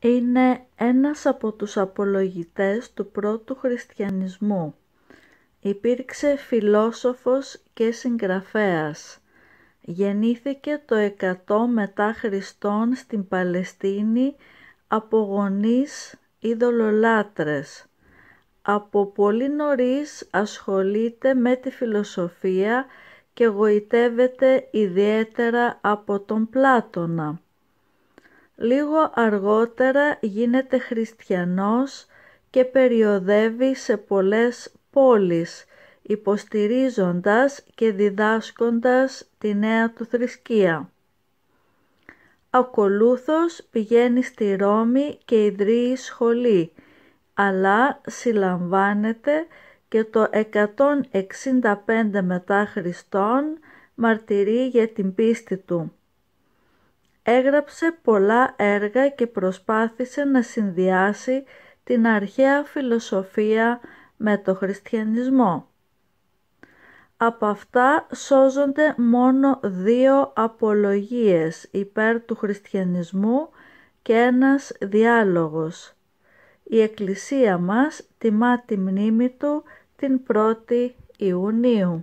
είναι ένας από τους απολογητές του πρώτου χριστιανισμού. Υπήρξε φιλόσοφος και συγγραφέας. Γεννήθηκε το 100 μετά Χριστόν στην Παλαιστίνη από γονείς ειδωλολάτρες. Από πολύ νωρίς ασχολείται με τη φιλοσοφία και γοητεύεται ιδιαίτερα από τον Πλάτωνα. Λίγο αργότερα γίνεται χριστιανός και περιοδεύει σε πολλές πόλεις, υποστηρίζοντας και διδάσκοντας τη νέα του θρησκεία. Ακολούθως πηγαίνει στη Ρώμη και ιδρύει σχολή, αλλά συλλαμβάνεται και το 165 μετά Χριστόν μαρτυρεί για την πίστη του έγραψε πολλά έργα και προσπάθησε να συνδυάσει την αρχαία φιλοσοφία με το χριστιανισμό. Από αυτά σώζονται μόνο δύο απολογίες υπέρ του χριστιανισμού και ένας διάλογος. Η Εκκλησία μας τιμά τη μνήμη του την 1η Ιουνίου.